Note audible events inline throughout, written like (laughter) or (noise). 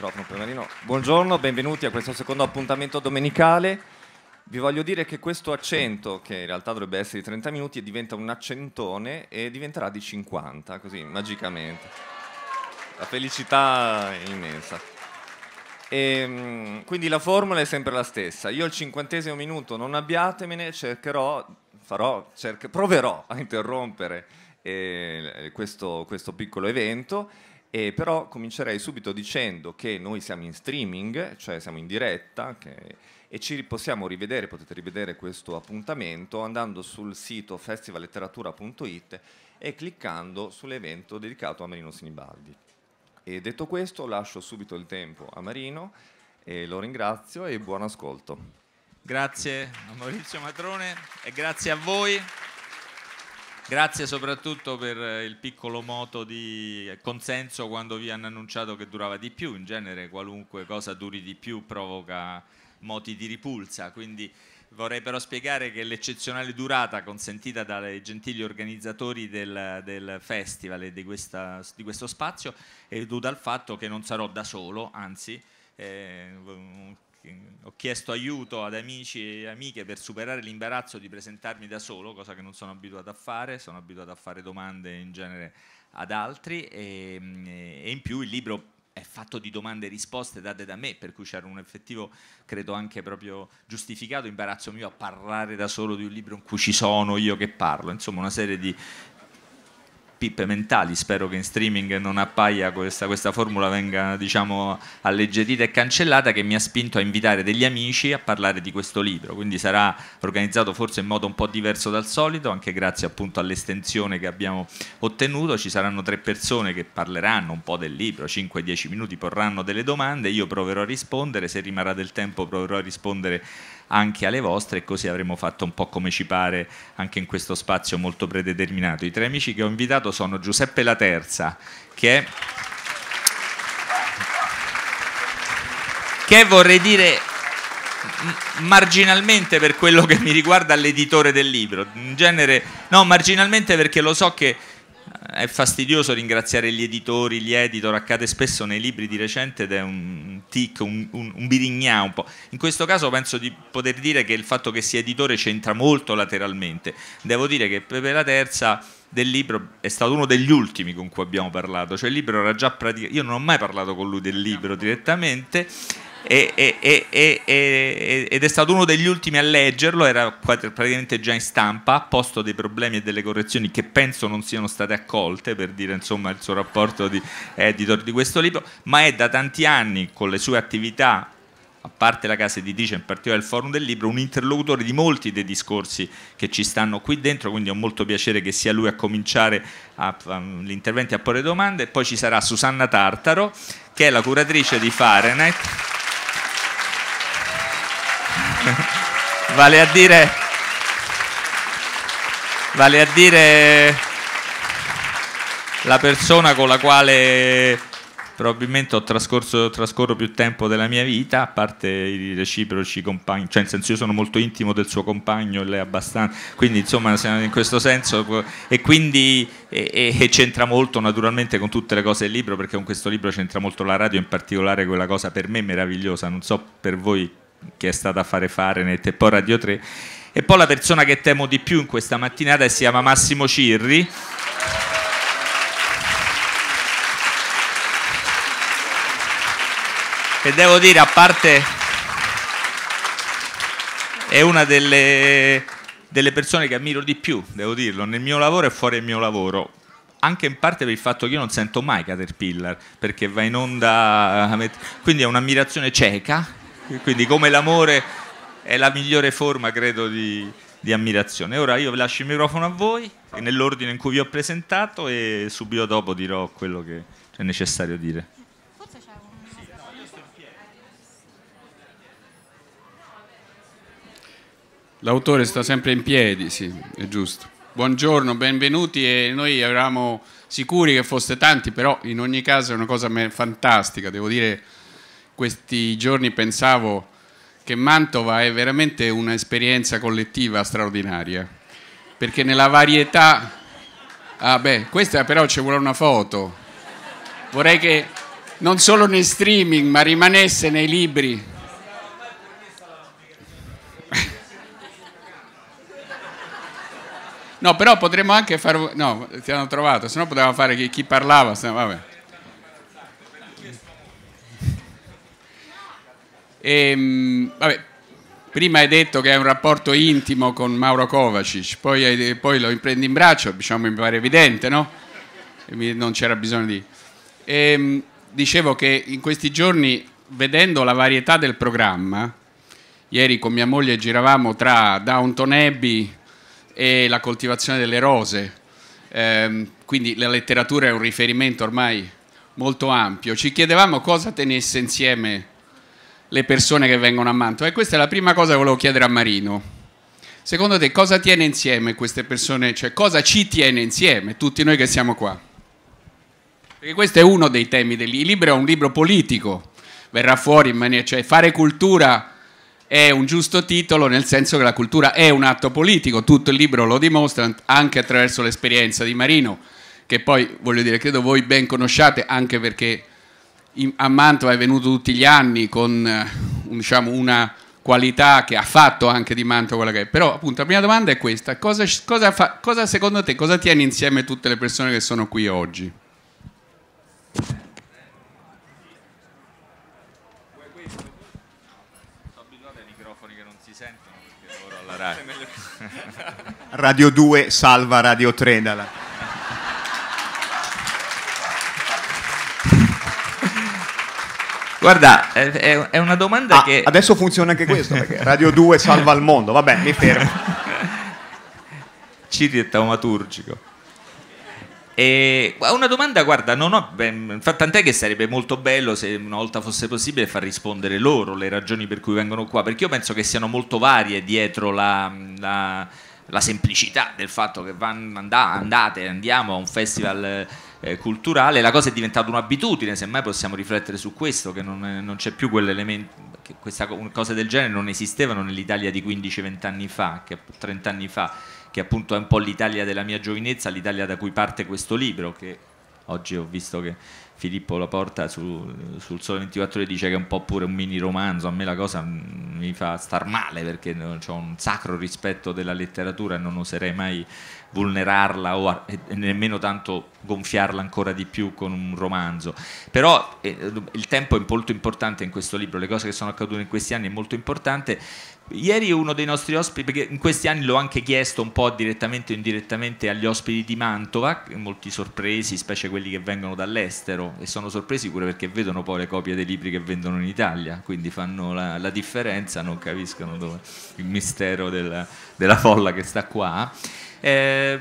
microfono per Marino. Buongiorno, benvenuti a questo secondo appuntamento domenicale. Vi voglio dire che questo accento, che in realtà dovrebbe essere di 30 minuti, diventa un accentone e diventerà di 50, così magicamente. La felicità è immensa. E, ehm, quindi la formula è sempre la stessa. Io al cinquantesimo minuto non abbiatemene, cercherò, farò, cerche, proverò a interrompere eh, questo, questo piccolo evento e però comincerei subito dicendo che noi siamo in streaming, cioè siamo in diretta che, e ci possiamo rivedere, potete rivedere questo appuntamento andando sul sito festivaletteratura.it e cliccando sull'evento dedicato a Marino Sinibaldi. E detto questo lascio subito il tempo a Marino e lo ringrazio e buon ascolto. Grazie a Maurizio Matrone e grazie a voi. Grazie soprattutto per eh, il piccolo moto di consenso quando vi hanno annunciato che durava di più, in genere qualunque cosa duri di più provoca moti di ripulsa, quindi vorrei però spiegare che l'eccezionale durata consentita dai gentili organizzatori del, del festival e di, questa, di questo spazio è dovuta al fatto che non sarò da solo, anzi eh, ho chiesto aiuto ad amici e amiche per superare l'imbarazzo di presentarmi da solo, cosa che non sono abituato a fare, sono abituato a fare domande in genere ad altri e, e in più il libro è fatto di domande e risposte date da me, per cui c'era un effettivo, credo anche proprio giustificato, imbarazzo mio a parlare da solo di un libro in cui ci sono io che parlo, insomma una serie di, pippe mentali, spero che in streaming non appaia questa, questa formula venga diciamo alleggerita e cancellata che mi ha spinto a invitare degli amici a parlare di questo libro, quindi sarà organizzato forse in modo un po' diverso dal solito, anche grazie appunto all'estensione che abbiamo ottenuto, ci saranno tre persone che parleranno un po' del libro, 5-10 minuti porranno delle domande, io proverò a rispondere, se rimarrà del tempo proverò a rispondere anche alle vostre e così avremo fatto un po' come ci pare anche in questo spazio molto predeterminato. I tre amici che ho invitato sono Giuseppe La Terza, che è... che vorrei dire marginalmente per quello che mi riguarda l'editore del libro, in genere no, marginalmente perché lo so che è fastidioso ringraziare gli editori, gli editor, accade spesso nei libri di recente ed è un tic, un, un, un birignà un po'. In questo caso penso di poter dire che il fatto che sia editore c'entra molto lateralmente. Devo dire che Pepe la Terza del libro è stato uno degli ultimi con cui abbiamo parlato, cioè il libro era già praticato, io non ho mai parlato con lui del libro direttamente e, e, e, ed è stato uno degli ultimi a leggerlo, era praticamente già in stampa, a posto dei problemi e delle correzioni che penso non siano state accolte per dire insomma il suo rapporto di editor di questo libro, ma è da tanti anni con le sue attività a parte la casa editrice, in particolare il forum del libro, un interlocutore di molti dei discorsi che ci stanno qui dentro, quindi ho molto piacere che sia lui a cominciare a, a, gli interventi a porre domande. Poi ci sarà Susanna Tartaro, che è la curatrice di Fahrenheit. Vale a dire... Vale a dire la persona con la quale probabilmente ho trascorso, trascorro più tempo della mia vita, a parte i reciproci compagni, cioè nel senso io sono molto intimo del suo compagno, lei abbastanza, quindi insomma siamo in questo senso e quindi e, e c'entra molto naturalmente con tutte le cose del libro, perché con questo libro c'entra molto la radio, in particolare quella cosa per me meravigliosa, non so per voi che è stata a fare fare nel Teppo Radio 3. E poi la persona che temo di più in questa mattinata si chiama Massimo Cirri. E devo dire, a parte, è una delle, delle persone che ammiro di più, devo dirlo, nel mio lavoro e fuori il mio lavoro anche in parte per il fatto che io non sento mai Caterpillar perché va in onda quindi è un'ammirazione cieca quindi come l'amore è la migliore forma, credo, di, di ammirazione. Ora io lascio il microfono a voi, nell'ordine in cui vi ho presentato e subito dopo dirò quello che è necessario dire. L'autore sta sempre in piedi, sì, è giusto. Buongiorno, benvenuti e noi eravamo sicuri che foste tanti, però in ogni caso è una cosa fantastica, devo dire questi giorni pensavo che Mantova è veramente un'esperienza collettiva straordinaria, perché nella varietà... Ah beh, questa però ci vuole una foto. Vorrei che non solo nei streaming, ma rimanesse nei libri. No, però potremmo anche fare... No, ti hanno trovato, se no potevamo fare chi, parlava, se... vabbè. E, ehm, vabbè, prima hai detto che hai un rapporto intimo con Mauro Kovacic, poi, hai, poi lo prendi in braccio, diciamo mi pare evidente, no? Mi, non c'era bisogno di... E, ehm, dicevo che in questi giorni, vedendo la varietà del programma, ieri con mia moglie giravamo tra Downton Abbey e la coltivazione delle rose, ehm, quindi la letteratura è un riferimento ormai molto ampio, ci chiedevamo cosa tenesse insieme le persone che vengono a Mantova. E questa è la prima cosa che volevo chiedere a Marino. Secondo te cosa tiene insieme queste persone, cioè cosa ci tiene insieme tutti noi che siamo qua? Perché questo è uno dei temi del libro, è un libro politico, verrà fuori in maniera, cioè fare cultura è un giusto titolo nel senso che la cultura è un atto politico, tutto il libro lo dimostra anche attraverso l'esperienza di Marino, che poi voglio dire credo voi ben conosciate anche perché a Mantova è venuto tutti gli anni con eh, diciamo, una qualità che ha fatto anche di Mantova quella che è. Però appunto la mia domanda è questa, cosa, cosa, fa, cosa secondo te, cosa tiene insieme tutte le persone che sono qui oggi? Radio 2 salva Radio 3 dalla... Guarda, è, è una domanda ah, che... Adesso funziona anche questo, perché (laughs) Radio 2 salva il mondo, vabbè, mi fermo. (laughs) Ciri è taumaturgico. E una domanda, guarda, non ho, beh, tant'è che sarebbe molto bello se una volta fosse possibile far rispondere loro le ragioni per cui vengono qua, perché io penso che siano molto varie dietro la, la la semplicità del fatto che van, andà, andate, andiamo a un festival eh, culturale, la cosa è diventata un'abitudine, semmai possiamo riflettere su questo, che non, non c'è più quell'elemento, che questa cose del genere non esistevano nell'Italia di 15-20 anni fa, che, 30 anni fa, che appunto è un po' l'Italia della mia giovinezza, l'Italia da cui parte questo libro, che oggi ho visto che Filippo Laporta su, sul Sole 24 Ore dice che è un po' pure un mini romanzo, a me la cosa mi fa star male perché ho un sacro rispetto della letteratura e non oserei mai vulnerarla o nemmeno tanto gonfiarla ancora di più con un romanzo. Però eh, il tempo è molto importante in questo libro, le cose che sono accadute in questi anni è molto importante, Ieri uno dei nostri ospiti, perché in questi anni l'ho anche chiesto un po' direttamente o indirettamente agli ospiti di Mantova, molti sorpresi, specie quelli che vengono dall'estero, e sono sorpresi pure perché vedono poi le copie dei libri che vendono in Italia, quindi fanno la, la differenza, non capiscono dove, il mistero della, della folla che sta qua eh,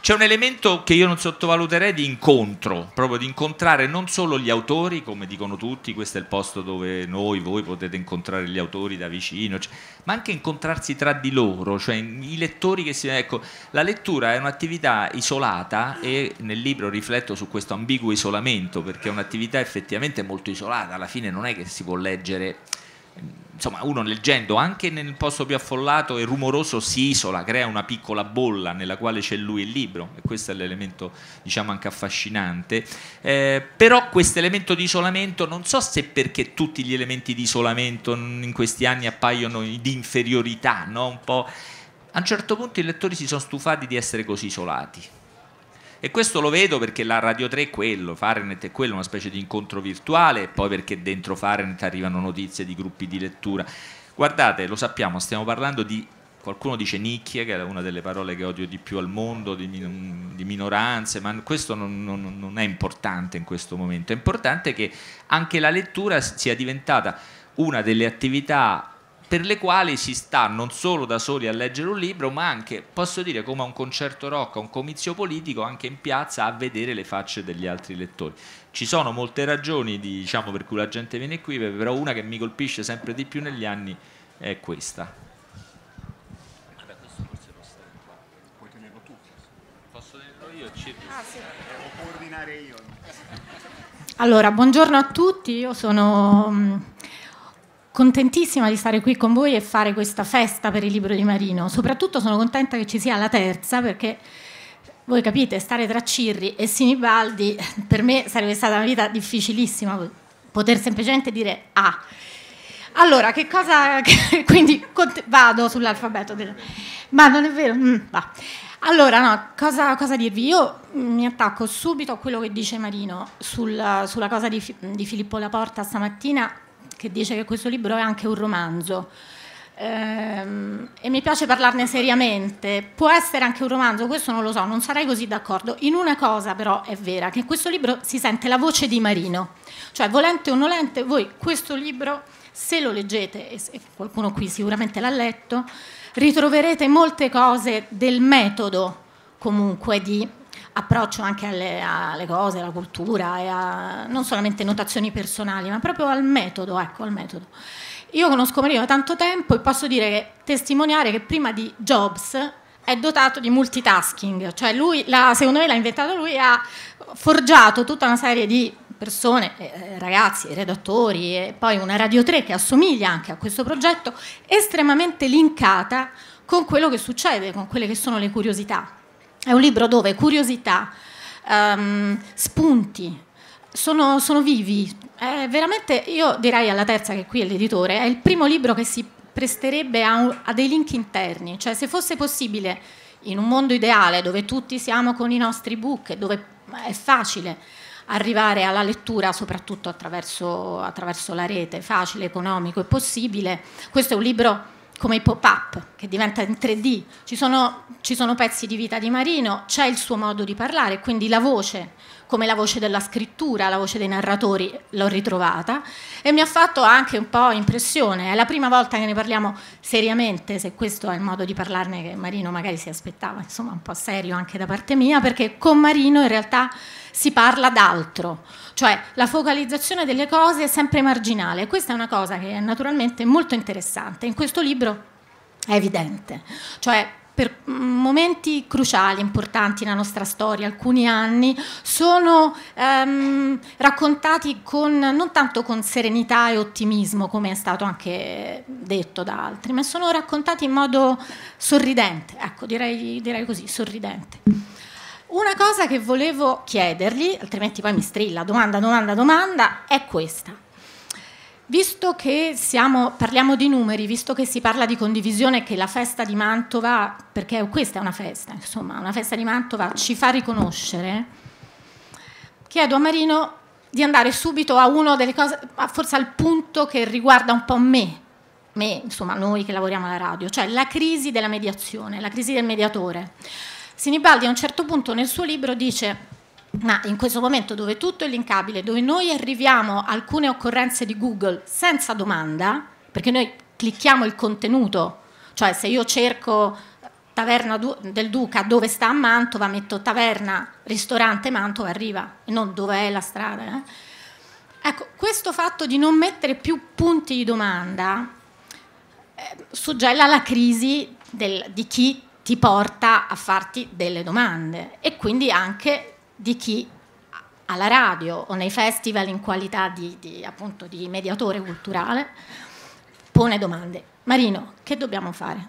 c'è un elemento che io non sottovaluterei di incontro, proprio di incontrare non solo gli autori, come dicono tutti, questo è il posto dove noi, voi potete incontrare gli autori da vicino, cioè, ma anche incontrarsi tra di loro, cioè i lettori che si... Ecco, la lettura è un'attività isolata e nel libro rifletto su questo ambiguo isolamento, perché è un'attività effettivamente molto isolata, alla fine non è che si può leggere insomma, uno leggendo anche nel posto più affollato e rumoroso si isola, crea una piccola bolla nella quale c'è lui e il libro e questo è l'elemento diciamo anche affascinante. Eh, però questo elemento di isolamento non so se perché tutti gli elementi di isolamento in questi anni appaiono di inferiorità, no? un po'. A un certo punto i lettori si sono stufati di essere così isolati e questo lo vedo perché la Radio 3 è quello, Fahrenheit è quello, una specie di incontro virtuale, e poi perché dentro Fahrenheit arrivano notizie di gruppi di lettura. Guardate, lo sappiamo, stiamo parlando di qualcuno dice nicchie, che è una delle parole che odio di più al mondo, di, di minoranze, ma questo non, non, non, è importante in questo momento, è importante che anche la lettura sia diventata una delle attività per le quali si sta non solo da soli a leggere un libro, ma anche, posso dire, come a un concerto rock, a un comizio politico, anche in piazza a vedere le facce degli altri lettori. Ci sono molte ragioni diciamo, per cui la gente viene qui, però una che mi colpisce sempre di più negli anni è questa. Allora, buongiorno a tutti, io sono mm, contentissima di stare qui con voi e fare questa festa per il libro di Marino. Soprattutto sono contenta che ci sia la terza perché voi capite, stare tra Cirri e Sinibaldi per me sarebbe stata una vita difficilissima, poter semplicemente dire ah. Allora, che cosa... (laughs) quindi vado sull'alfabeto. Del... Ma non è vero? Mm, va. Allora, no, cosa, cosa, dirvi? Io mi attacco subito a quello che dice Marino sul, sulla cosa di, di Filippo Laporta stamattina che dice che questo libro è anche un romanzo. Ehm, e mi piace parlarne seriamente. Può essere anche un romanzo, questo non lo so, non sarei così d'accordo. In una cosa però è vera, che in questo libro si sente la voce di Marino. Cioè, volente o nolente, voi questo libro, se lo leggete, e qualcuno qui sicuramente l'ha letto, ritroverete molte cose del metodo comunque di approccio anche alle, alle cose, alla cultura, e a, non solamente notazioni personali, ma proprio al metodo, ecco, al metodo. Io conosco Marino da tanto tempo e posso dire che, testimoniare che prima di Jobs è dotato di multitasking, cioè lui, la, secondo me l'ha inventato lui, ha forgiato tutta una serie di persone, eh, ragazzi, redattori e poi una Radio 3 che assomiglia anche a questo progetto, estremamente linkata con quello che succede, con quelle che sono le curiosità. È un libro dove curiosità, um, spunti, sono, sono vivi. È veramente, io direi alla terza che qui è l'editore, è il primo libro che si presterebbe a, un, a dei link interni, cioè se fosse possibile in un mondo ideale dove tutti siamo con i nostri book, dove è facile arrivare alla lettura soprattutto attraverso, attraverso la rete, facile, economico e possibile, questo è un libro come i pop-up, che diventa in 3D. Ci sono, ci sono pezzi di vita di Marino, c'è il suo modo di parlare, quindi la voce come la voce della scrittura, la voce dei narratori, l'ho ritrovata e mi ha fatto anche un po' impressione. È la prima volta che ne parliamo seriamente, se questo è il modo di parlarne che Marino magari si aspettava, insomma un po' serio anche da parte mia, perché con Marino in realtà si parla d'altro, cioè la focalizzazione delle cose è sempre marginale. Questa è una cosa che è naturalmente molto interessante. In questo libro è evidente, cioè per momenti cruciali, importanti nella nostra storia, alcuni anni, sono ehm, raccontati con, non tanto con serenità e ottimismo, come è stato anche detto da altri, ma sono raccontati in modo sorridente, ecco, direi, direi così, sorridente. Una cosa che volevo chiedergli, altrimenti poi mi strilla domanda, domanda, domanda, è questa. Visto che siamo, parliamo di numeri, visto che si parla di condivisione, che la festa di Mantova, perché questa è una festa, insomma, una festa di Mantova ci fa riconoscere, chiedo a Marino di andare subito a uno delle cose, forse al punto che riguarda un po' me, me, insomma, noi che lavoriamo alla radio, cioè la crisi della mediazione, la crisi del mediatore. Sinibaldi a un certo punto nel suo libro dice ma in questo momento dove tutto è linkabile, dove noi arriviamo a alcune occorrenze di Google senza domanda, perché noi clicchiamo il contenuto, cioè se io cerco eh, taverna del Duca dove sta a Mantova, metto taverna, ristorante Mantova, arriva, e non dove è la strada. Eh? Ecco, questo fatto di non mettere più punti di domanda eh, suggella la crisi del, di chi ti porta a farti delle domande e quindi anche di chi alla radio o nei festival in qualità di, di, appunto, di mediatore culturale pone domande. Marino, che dobbiamo fare?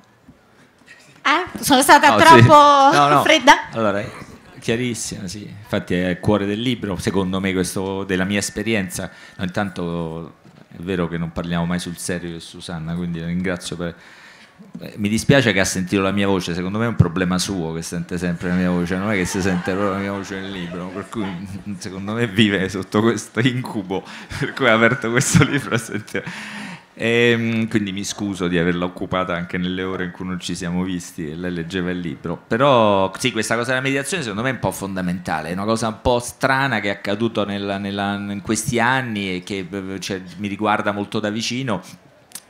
Eh? Sono stata no, troppo sì. no, no. fredda? Allora, chiarissima, sì. Infatti è il cuore del libro, secondo me, questo della mia esperienza. intanto è vero che non parliamo mai sul serio di Susanna, quindi la ringrazio per eh, mi dispiace che ha sentito la mia voce, secondo me è un problema suo che sente sempre la mia voce, non è che si sente proprio la mia voce nel libro, per cui (laughs) secondo me vive sotto questo incubo, (laughs) per cui ha aperto questo libro a sentire. E, ehm, quindi mi scuso di averla occupata anche nelle ore in cui non ci siamo visti e lei leggeva il libro. Però sì, questa cosa della mediazione secondo me è un po' fondamentale, è una cosa un po' strana che è accaduta in questi anni e che eh, cioè, mi riguarda molto da vicino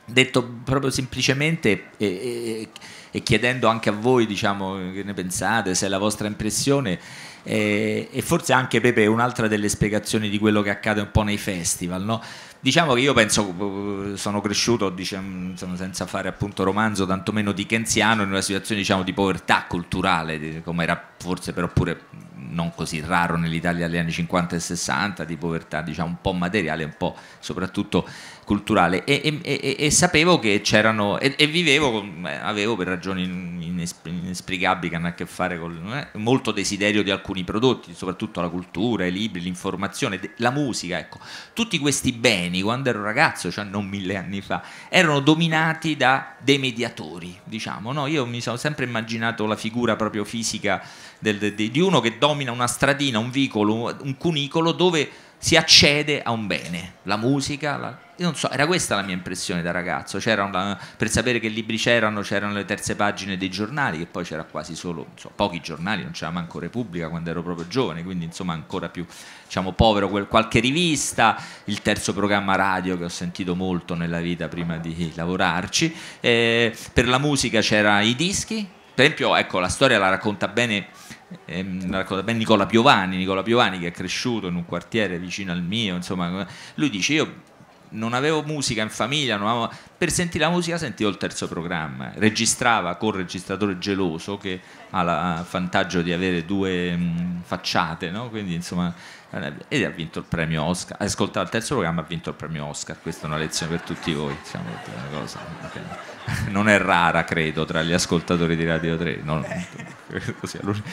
detto proprio semplicemente e, e, e, chiedendo anche a voi diciamo che ne pensate se è la vostra impressione e, e forse anche Pepe è un'altra delle spiegazioni di quello che accade un po' nei festival no? diciamo che io penso uh, sono cresciuto diciamo, senza fare appunto romanzo tantomeno di dickensiano in una situazione diciamo di povertà culturale come era forse però pure non così raro nell'Italia negli anni 50 e 60 di povertà diciamo un po' materiale un po' soprattutto culturale e, e, e sapevo che c'erano e, vivevo, eh, avevo per ragioni inesplicabili che hanno a che fare con eh, molto desiderio di alcuni prodotti, soprattutto la cultura, i libri, l'informazione, la musica, ecco. Tutti questi beni, quando ero ragazzo, cioè non mille anni fa, erano dominati da dei mediatori, diciamo, no? Io mi sono sempre immaginato la figura proprio fisica del, de, di uno che domina una stradina, un vicolo, un cunicolo dove si accede a un bene, la musica, la... So, era questa la mia impressione da ragazzo, la... per sapere che libri c'erano, c'erano le terze pagine dei giornali, che poi c'era quasi solo, so, pochi giornali, non c'era manco Repubblica quando ero proprio giovane, quindi insomma ancora più diciamo, povero quel, qualche rivista, il terzo programma radio che ho sentito molto nella vita prima di lavorarci, eh, per la musica c'erano i dischi, per esempio ecco, la storia la racconta bene ehm, racconta bene Nicola Piovani, Nicola Piovani che è cresciuto in un quartiere vicino al mio, insomma, lui dice io non avevo musica in famiglia, avevo... per sentire la musica sentivo il terzo programma, registrava con il registratore geloso che ha il vantaggio di avere due mh, facciate, no? quindi insomma ed ha vinto il premio Oscar. Ascoltare il terzo programma ha vinto il premio Oscar, questa è una lezione per tutti voi, diciamo, (laughs) non è rara credo tra gli ascoltatori di Radio 3. Non, eh. (laughs)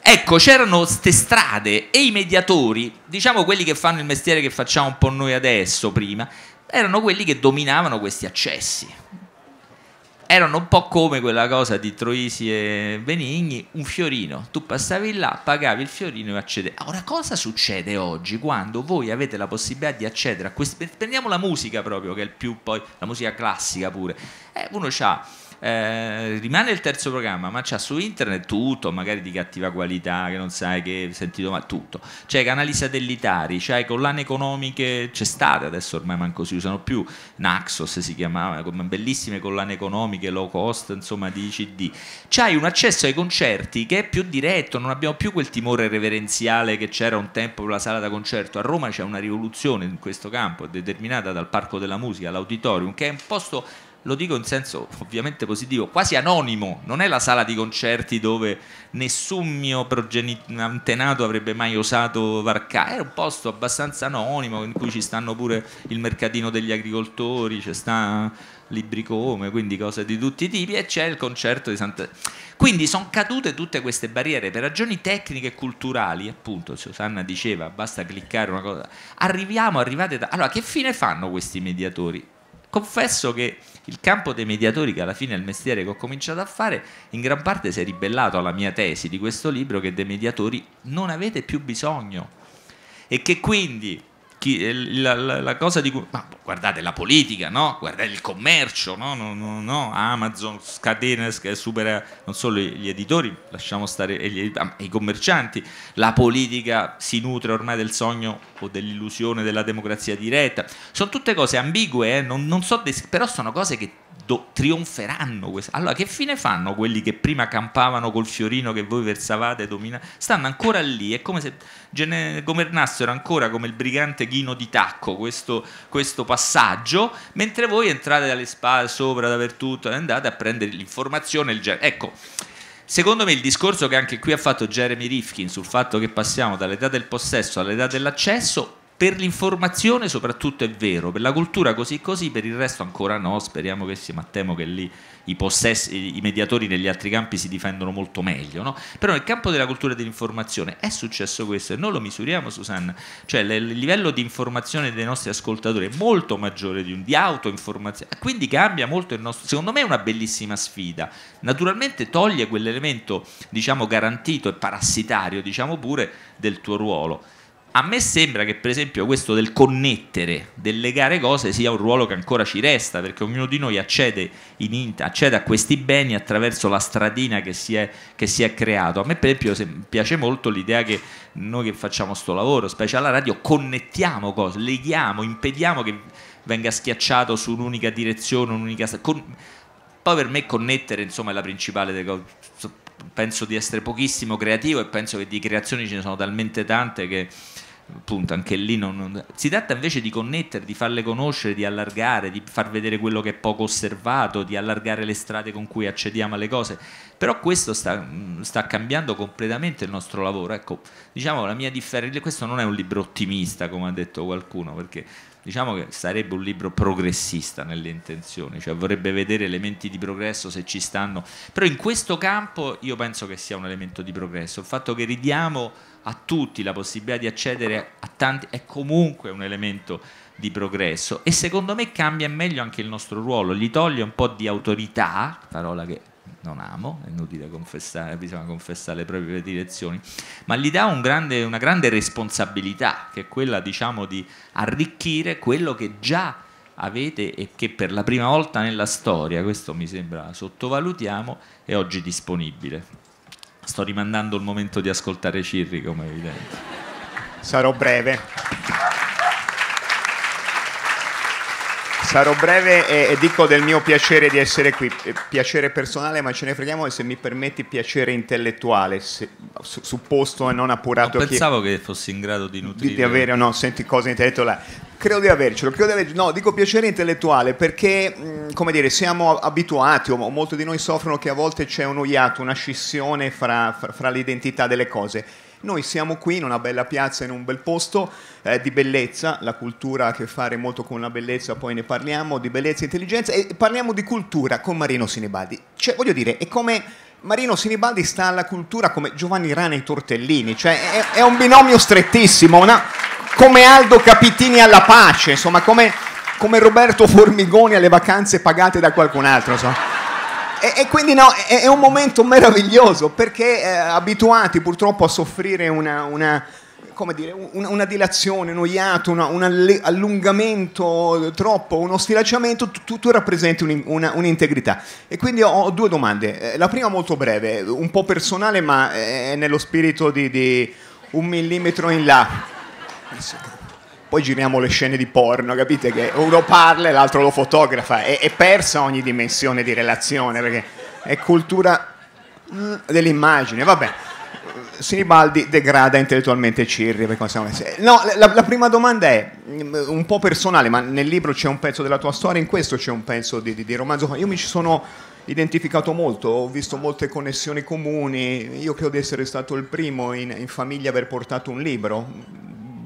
ecco, c'erano ste strade e i mediatori, diciamo quelli che fanno il mestiere che facciamo un po' noi adesso prima, erano quelli che dominavano questi accessi erano un po' come quella cosa di Troisi e Benigni, un fiorino, tu passavi là, pagavi il fiorino e accedevi. Ora ah, cosa succede oggi quando voi avete la possibilità di accedere a questo? prendiamo la musica proprio che è il più poi, la musica classica pure, eh, uno ha eh, rimane il terzo programma, ma c'ha su internet tutto, magari di cattiva qualità, che non sai che sentito, ma tutto. C'è canali satellitari, c'hai collane economiche, c'è state adesso ormai manco si usano più, Naxos si chiamava, con bellissime collane economiche, low cost, insomma di CD. C'hai un accesso ai concerti che è più diretto, non abbiamo più quel timore reverenziale che c'era un tempo per la sala da concerto. A Roma c'è una rivoluzione in questo campo, determinata dal Parco della Musica, l'Auditorium, che è un posto lo dico in senso ovviamente positivo, quasi anonimo, non è la sala di concerti dove nessun mio antenato avrebbe mai osato varcare, è un posto abbastanza anonimo in cui ci stanno pure il mercatino degli agricoltori, ci sta Libricome, quindi cose di tutti i tipi e c'è il concerto di Santa... Quindi sono cadute tutte queste barriere per ragioni tecniche e culturali, appunto, Susanna diceva basta cliccare una cosa, arriviamo, arrivate da... Allora che fine fanno questi mediatori? confesso che il campo dei mediatori, che alla fine è il mestiere che ho cominciato a fare, in gran parte si è ribellato alla mia tesi di questo libro che dei mediatori non avete più bisogno e che quindi chi, eh, la, la, la, cosa di cui... Ma guardate la politica, no? guardate il commercio, no? No, no, Amazon scatena, eh, supera non solo gli editori, lasciamo stare gli, ah, i commercianti, la politica si nutre ormai del sogno o dell'illusione della democrazia diretta, sono tutte cose ambigue, eh? non, non so, però sono cose che do, trionferanno. Questa. Allora, che fine fanno quelli che prima campavano col fiorino che voi versavate? Domina? Stanno ancora lì, è come se governassero ancora come il brigante Ghino di Tacco questo, questo passaggio, mentre voi entrate dalle spalle, sopra, dappertutto, e andate a prendere l'informazione. Il genere. Ecco, Secondo me il discorso che anche qui ha fatto Jeremy Rifkin sul fatto che passiamo dall'età del possesso all'età dell'accesso per l'informazione soprattutto è vero, per la cultura così così, per il resto ancora no, speriamo che sì, ma temo che lì i, possessi, i mediatori negli altri campi si difendono molto meglio, no? però nel campo della cultura dell'informazione è successo questo e noi lo misuriamo Susanna, cioè il livello di informazione dei nostri ascoltatori è molto maggiore di, un, di autoinformazione, quindi cambia molto il nostro, secondo me è una bellissima sfida, naturalmente toglie quell'elemento diciamo garantito e parassitario diciamo pure del tuo ruolo. A me sembra che per esempio questo del connettere, del legare cose sia un ruolo che ancora ci resta, perché ognuno di noi accede, in, accede a questi beni attraverso la stradina che si, è, che si è creato. A me per esempio piace molto l'idea che noi che facciamo sto lavoro, specie alla radio, connettiamo cose, leghiamo, impediamo che venga schiacciato su un'unica direzione, un'unica... Con... Poi per me connettere insomma è la principale delle cose penso di essere pochissimo creativo e penso che di creazioni ce ne sono talmente tante che appunto anche lì non, non, si tratta invece di connettere, di farle conoscere, di allargare, di far vedere quello che è poco osservato, di allargare le strade con cui accediamo alle cose, però questo sta, mm, sta cambiando completamente il nostro lavoro, ecco, diciamo la mia differenza, questo non è un libro ottimista come ha detto qualcuno, perché diciamo che sarebbe un libro progressista nelle intenzioni, cioè vorrebbe vedere elementi di progresso se ci stanno, però in questo campo io penso che sia un elemento di progresso, il fatto che ridiamo a tutti la possibilità di accedere a tanti è comunque un elemento di progresso e secondo me cambia meglio anche il nostro ruolo, gli toglie un po' di autorità, parola che non amo, è inutile confessare, bisogna confessare le proprie direzioni, ma gli dà un grande, una grande responsabilità che è quella diciamo di arricchire quello che già avete e che per la prima volta nella storia, questo mi sembra sottovalutiamo, è oggi disponibile. Sto rimandando il momento di ascoltare Cirri, come è evidente. Sarò breve. Sarò breve e, e, dico del mio piacere di essere qui, eh, piacere personale, ma ce ne freghiamo e se mi permetti piacere intellettuale, se, su, supposto e non appurato. Non pensavo che, che fossi in grado di nutrire. Di avere, no, senti cose intellettuali. Credo di avercelo, credo di avercelo. No, dico piacere intellettuale perché, come dire, siamo abituati, o molti di noi soffrono che a volte c'è uno iato, una scissione fra, fra, fra l'identità delle cose noi siamo qui in una bella piazza, in un bel posto eh, di bellezza, la cultura ha a che fare molto con la bellezza, poi ne parliamo, di bellezza e intelligenza, e parliamo di cultura con Marino Sinibaldi. Cioè, voglio dire, è come Marino Sinibaldi sta alla cultura come Giovanni Rana e Tortellini, cioè è, è un binomio strettissimo, una, come Aldo Capitini alla pace, insomma, come, come Roberto Formigoni alle vacanze pagate da qualcun altro, insomma. E, e, quindi no, è, è, un momento meraviglioso perché eh, abituati purtroppo a soffrire una, una come dire, una, una, dilazione, un iato, una, un allungamento troppo, uno sfilacciamento, tu, tu rappresenti un, una, un'integrità. E quindi ho due domande. Eh, la prima molto breve, un po' personale, ma eh, è nello spirito di, di un millimetro in là poi giriamo le scene di porno, capite? Che uno parla e l'altro lo fotografa, è, è persa ogni dimensione di relazione, perché è cultura mm, dell'immagine, vabbè. Sinibaldi degrada intellettualmente Cirri. No, la, la, prima domanda è mm, un po' personale, ma nel libro c'è un pezzo della tua storia, in questo c'è un pezzo di, di, di romanzo. Io mi ci sono identificato molto, ho visto molte connessioni comuni. Io credo di essere stato il primo in, in famiglia a aver portato un libro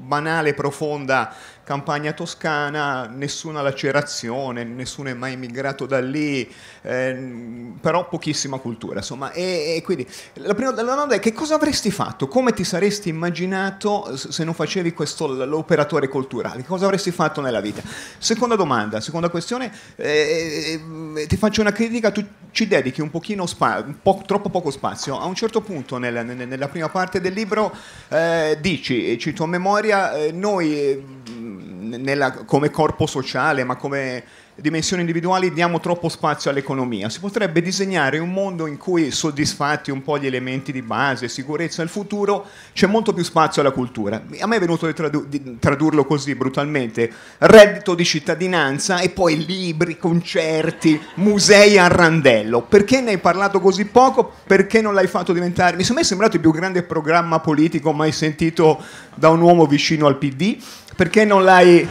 banale, profonda campagna toscana, nessuna lacerazione, nessuno è mai emigrato da lì, eh, però pochissima cultura. Insomma, e, e quindi la prima domanda è che cosa avresti fatto? Come ti saresti immaginato se non facevi questo l'operatore culturale? Che cosa avresti fatto nella vita? Seconda domanda, seconda questione, eh, eh, eh, ti faccio una critica, tu ci dedichi un pochino spa- un po- troppo poco spazio. A un certo punto nella, nella prima parte del libro eh, dici, cito a memoria, eh, noi nella, come corpo sociale, ma come dimensioni individuali, diamo troppo spazio all'economia. Si potrebbe disegnare un mondo in cui, soddisfatti un po' gli elementi di base, sicurezza e il futuro, c'è molto più spazio alla cultura. A me è venuto di, tradu- di tradurlo così brutalmente: reddito di cittadinanza e poi libri, concerti, musei a randello. Perché ne hai parlato così poco? Perché non l'hai fatto diventare? Mi sembra sembrato il più grande programma politico mai sentito da un uomo vicino al PD. Perché non l'hai,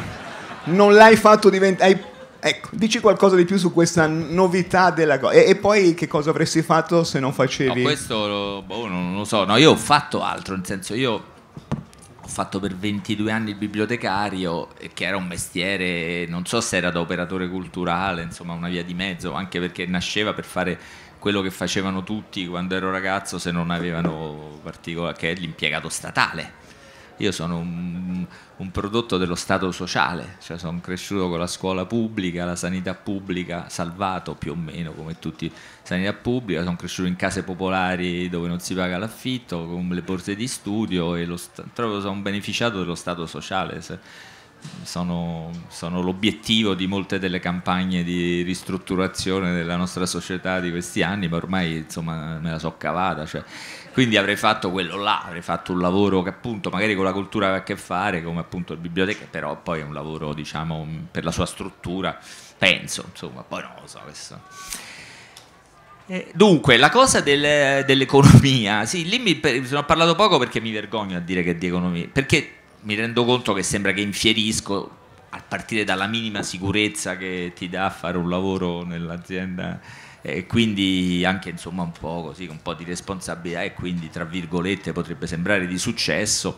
non l'hai fatto diventare... Ecco, dici qualcosa di più su questa novità della cosa. E, e, poi che cosa avresti fatto se non facevi? No, questo lo, boh, non lo so. No, io ho fatto altro, nel senso io ho fatto per 22 anni il bibliotecario, che era un mestiere, non so se era da operatore culturale, insomma una via di mezzo, anche perché nasceva per fare quello che facevano tutti quando ero ragazzo se non avevano particolare, che è l'impiegato statale. Io sono un, un prodotto dello Stato sociale, cioè sono cresciuto con la scuola pubblica, la sanità pubblica, salvato più o meno come tutti sanità pubblica, sono cresciuto in case popolari dove non si paga l'affitto, con le borse di studio e lo, trovo sono un beneficiato dello Stato sociale. Se, sono, sono l'obiettivo di molte delle campagne di ristrutturazione della nostra società di questi anni, ma ormai insomma, me la so cavata. Cioè, quindi avrei fatto quello là, avrei fatto un lavoro che appunto magari con la cultura aveva a che fare, come appunto la biblioteca, però poi è un lavoro diciamo mm, per la sua struttura, penso, insomma, poi non lo so questo. Eh, Dunque, la cosa del, dell'economia, sì, lì mi sono parlato poco perché mi vergogno a dire che è di economia, perché mi rendo conto che sembra che infierisco a partire dalla minima sicurezza che ti dà fare un lavoro nell'azienda e quindi anche insomma un po' così, un po' di responsabilità e quindi tra virgolette potrebbe sembrare di successo.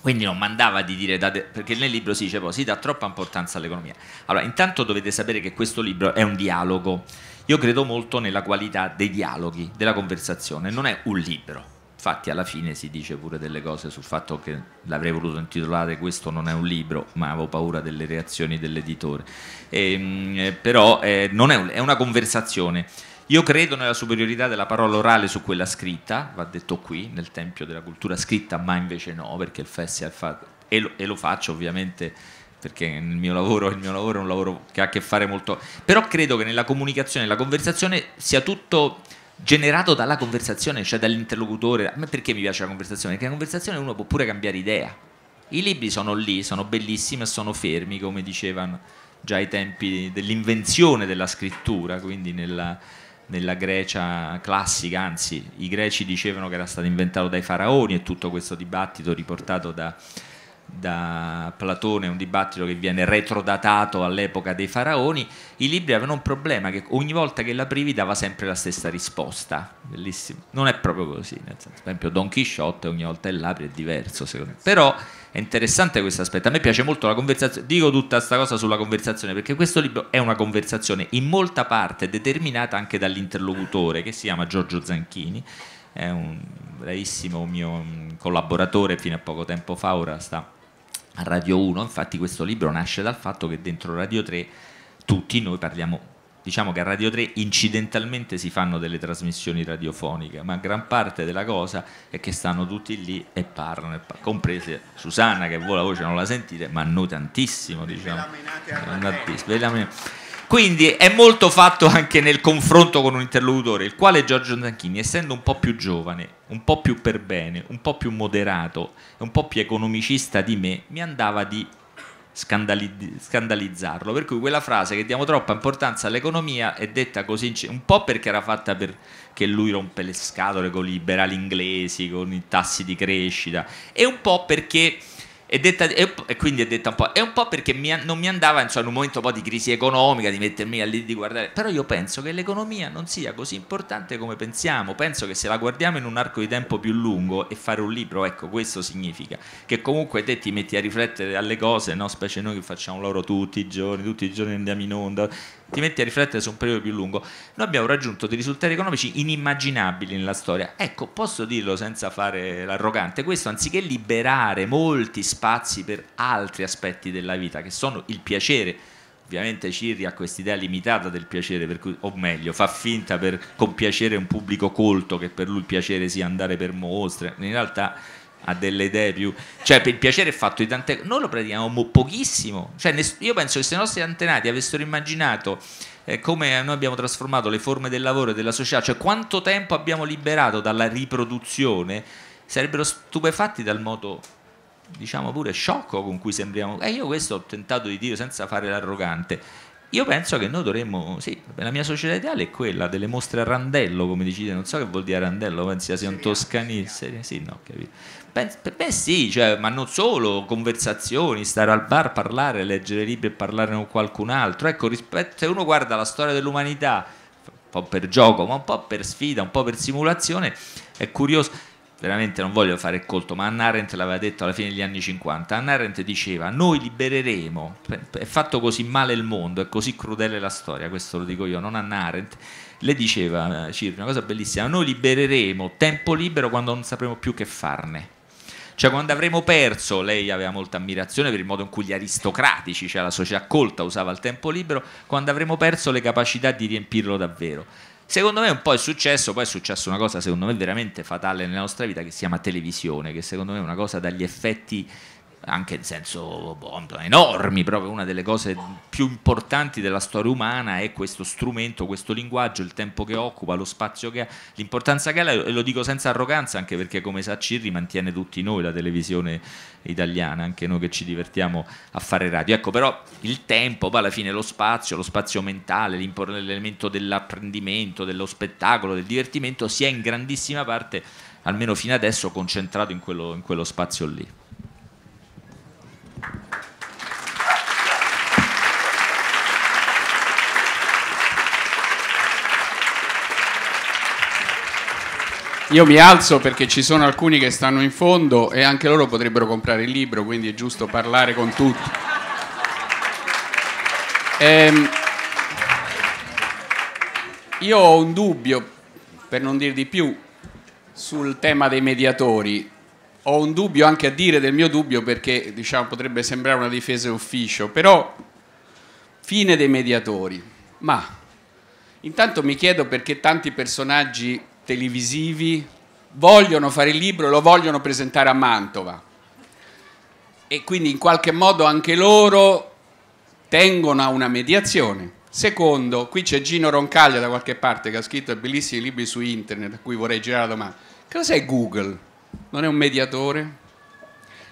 Quindi non mandava di dire, date, perché nel libro si dice poi si dà troppa importanza all'economia. Allora, intanto dovete sapere che questo libro è un dialogo. Io credo molto nella qualità dei dialoghi, della conversazione, non è un libro Infatti alla fine si dice pure delle cose sul fatto che l'avrei voluto intitolare questo non è un libro, ma avevo paura delle reazioni dell'editore. E, ehm, però eh, non è, un, è una conversazione. Io credo nella superiorità della parola orale su quella scritta, va detto qui, nel tempio della cultura scritta, ma invece no, perché il festival fa... e lo, e lo faccio ovviamente perché il mio, lavoro, il mio lavoro è un lavoro che ha a che fare molto... Però credo che nella comunicazione, e nella conversazione sia tutto generato dalla conversazione, cioè dall'interlocutore. A me perché mi piace la conversazione? Perché la conversazione uno può pure cambiare idea. I libri sono lì, sono bellissimi e sono fermi, come dicevano già ai tempi dell'invenzione della scrittura, quindi nella, nella Grecia classica, anzi i greci dicevano che era stato inventato dai faraoni e tutto questo dibattito riportato da, da Platone, un dibattito che viene retrodatato all'epoca dei faraoni, i libri avevano un problema che ogni volta che l'aprivi dava sempre la stessa risposta. Bellissimo. Non è proprio così, nel senso, per esempio Don Chisciotte ogni volta che l'apri è diverso, secondo me. Però è interessante questo aspetto. A me piace molto la conversazione, dico tutta questa cosa sulla conversazione, perché questo libro è una conversazione in molta parte determinata anche dall'interlocutore che si chiama Giorgio Zanchini è un bravissimo mio mm, collaboratore fino a poco tempo fa, ora sta a Radio 1, infatti questo libro nasce dal fatto che dentro Radio 3 tutti noi parliamo diciamo che a Radio 3 incidentalmente si fanno delle trasmissioni radiofoniche, ma gran parte della cosa è che stanno tutti lì e parlano, comprese Susanna che voi la voce non la sentite, ma noi tantissimo, diciamo. Quindi è molto fatto anche nel confronto con un interlocutore, il quale Giorgio Zanchini, essendo un po' più giovane un po' più per bene, un po' più moderato e un po' più economicista di me, mi andava di scandalizzarlo. Per cui quella frase che diamo troppa importanza all'economia è detta così, un po' perché era fatta perché lui rompe le scatole con i liberali inglesi, con i tassi di crescita, e un po' perché e, detta, e, e, quindi è detta un po'. È un po' perché mi, non mi andava, cioè, in un momento un po' di crisi economica, di mettermi lì di guardare. Però io penso che l'economia non sia così importante come pensiamo. Penso che se la guardiamo in un arco di tempo più lungo e fare un libro, ecco, questo significa che comunque te ti metti a riflettere alle cose, no? specie noi che facciamo loro tutti i giorni, tutti i giorni andiamo in onda ti metti a riflettere su un periodo più lungo, noi abbiamo raggiunto dei risultati economici inimmaginabili nella storia. Ecco, posso dirlo senza fare l'arrogante, questo anziché liberare molti spazi per altri aspetti della vita, che sono il piacere, ovviamente Cirri ha quest'idea limitata del piacere, cui, o meglio, fa finta per compiacere un pubblico colto che per lui il piacere sia andare per mostre, in realtà ha delle idee più... Cioè, per il piacere è fatto di tante cose. Noi lo pratichiamo pochissimo. Cioè, io penso che se i nostri antenati avessero immaginato eh, come noi abbiamo trasformato le forme del lavoro e della società, cioè quanto tempo abbiamo liberato dalla riproduzione, sarebbero stupefatti dal modo diciamo pure sciocco con cui sembriamo. E eh, io questo ho tentato di dire senza fare l'arrogante. Io penso che noi dovremmo, sì, la mia società ideale è quella delle mostre a randello, come dici, non so che vuol dire randello, pensi sia un toscanese, sì, no, capito Beh, beh sì, cioè, ma non solo, conversazioni, stare al bar, parlare, leggere libri e parlare con qualcun altro. Ecco, rispetto, se uno guarda la storia dell'umanità, un po' per gioco, ma un po' per sfida, un po' per simulazione, è curioso. Veramente non voglio fare il colto, ma Anna Arendt l'aveva detto alla fine degli anni 50. Anna Arendt diceva: Noi libereremo. È fatto così male il mondo, è così crudele la storia. Questo lo dico io, non Anna Arendt. Le diceva, eh, Cirri, una cosa bellissima: Noi libereremo tempo libero quando non sapremo più che farne cioè quando avremo perso, lei aveva molta ammirazione per il modo in cui gli aristocratici, cioè la società colta usava il tempo libero, quando avremo perso le capacità di riempirlo davvero. Secondo me un po' è successo, poi è successa una cosa secondo me veramente fatale nella nostra vita che si chiama televisione, che secondo me è una cosa dagli effetti anche in senso boh, enormi, proprio una delle cose più importanti della storia umana è questo strumento, questo linguaggio, il tempo che occupa, lo spazio che ha, l'importanza che ha, e lo dico senza arroganza anche perché come sa Cirri mantiene tutti noi la televisione italiana, anche noi che ci divertiamo a fare radio. Ecco però il tempo, poi alla fine lo spazio, lo spazio mentale, l'elemento dell'apprendimento, dello spettacolo, del divertimento, si è in grandissima parte, almeno fino adesso, concentrato in quello, in quello spazio lì. Io mi alzo perché ci sono alcuni che stanno in fondo e anche loro potrebbero comprare il libro, quindi è giusto parlare con tutti. Ehm, io ho un dubbio, per non dir di più, sul tema dei mediatori. Ho un dubbio anche a dire del mio dubbio perché diciamo, potrebbe sembrare una difesa ufficio, però fine dei mediatori. Ma intanto mi chiedo perché tanti personaggi televisivi, vogliono fare il libro e lo vogliono presentare a Mantova. E quindi in qualche modo anche loro tengono a una mediazione. Secondo, qui c'è Gino Roncaglia da qualche parte che ha scritto bellissimi libri su internet a cui vorrei girare la domanda. Cos'è Google? Non è un mediatore?